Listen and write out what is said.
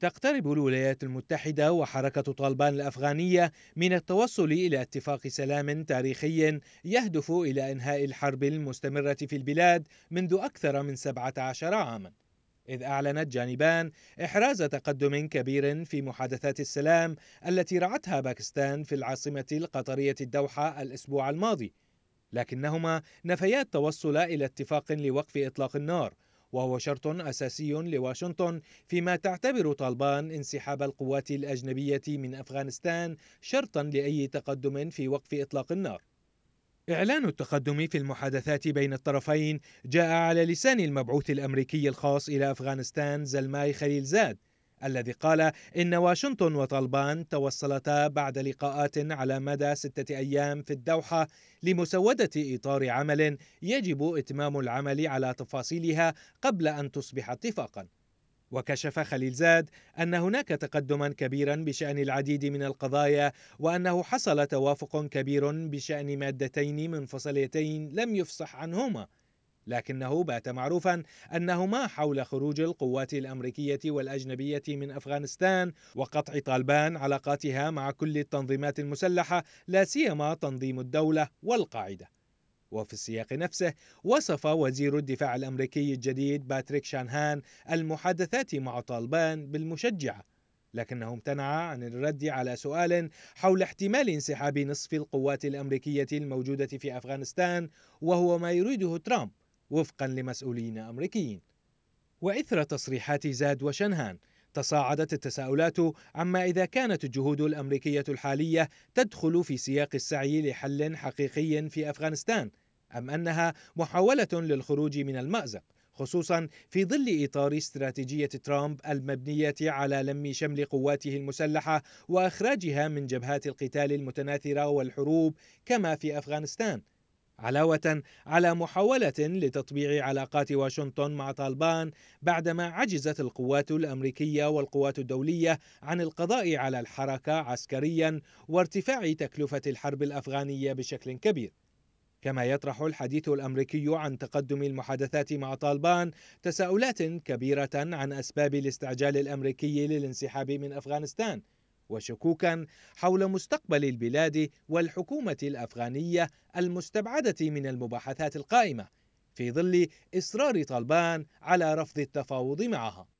تقترب الولايات المتحدة وحركة طالبان الأفغانية من التوصل إلى اتفاق سلام تاريخي يهدف إلى إنهاء الحرب المستمرة في البلاد منذ أكثر من 17 عاماً. إذ أعلنت جانبان إحراز تقدم كبير في محادثات السلام التي رعتها باكستان في العاصمة القطرية الدوحة الأسبوع الماضي لكنهما نفيا التوصل إلى اتفاق لوقف إطلاق النار وهو شرط أساسي لواشنطن فيما تعتبر طالبان انسحاب القوات الأجنبية من أفغانستان شرطا لأي تقدم في وقف إطلاق النار إعلان التقدم في المحادثات بين الطرفين جاء على لسان المبعوث الأمريكي الخاص إلى أفغانستان زلماي خليل زاد الذي قال إن واشنطن وطالبان توصلتا بعد لقاءات على مدى ستة أيام في الدوحة لمسودة إطار عمل يجب إتمام العمل على تفاصيلها قبل أن تصبح اتفاقاً. وكشف خليل زاد أن هناك تقدما كبيرا بشأن العديد من القضايا وأنه حصل توافق كبير بشأن مادتين منفصلتين لم يفصح عنهما لكنه بات معروفا انهما حول خروج القوات الامريكيه والاجنبيه من افغانستان وقطع طالبان علاقاتها مع كل التنظيمات المسلحه لا سيما تنظيم الدوله والقاعده. وفي السياق نفسه وصف وزير الدفاع الامريكي الجديد باتريك شانهان المحادثات مع طالبان بالمشجعه لكنه امتنع عن الرد على سؤال حول احتمال انسحاب نصف القوات الامريكيه الموجوده في افغانستان وهو ما يريده ترامب وفقا لمسؤولين أمريكيين وإثر تصريحات زاد وشنهان تصاعدت التساؤلات عما إذا كانت الجهود الأمريكية الحالية تدخل في سياق السعي لحل حقيقي في أفغانستان أم أنها محاولة للخروج من المأزق خصوصا في ظل إطار استراتيجية ترامب المبنية على لم شمل قواته المسلحة وإخراجها من جبهات القتال المتناثرة والحروب كما في أفغانستان علاوة على محاولة لتطبيع علاقات واشنطن مع طالبان بعدما عجزت القوات الأمريكية والقوات الدولية عن القضاء على الحركة عسكريا وارتفاع تكلفة الحرب الأفغانية بشكل كبير كما يطرح الحديث الامريكي عن تقدم المحادثات مع طالبان تساؤلات كبيره عن اسباب الاستعجال الامريكي للانسحاب من افغانستان وشكوكا حول مستقبل البلاد والحكومه الافغانيه المستبعده من المباحثات القائمه في ظل اصرار طالبان على رفض التفاوض معها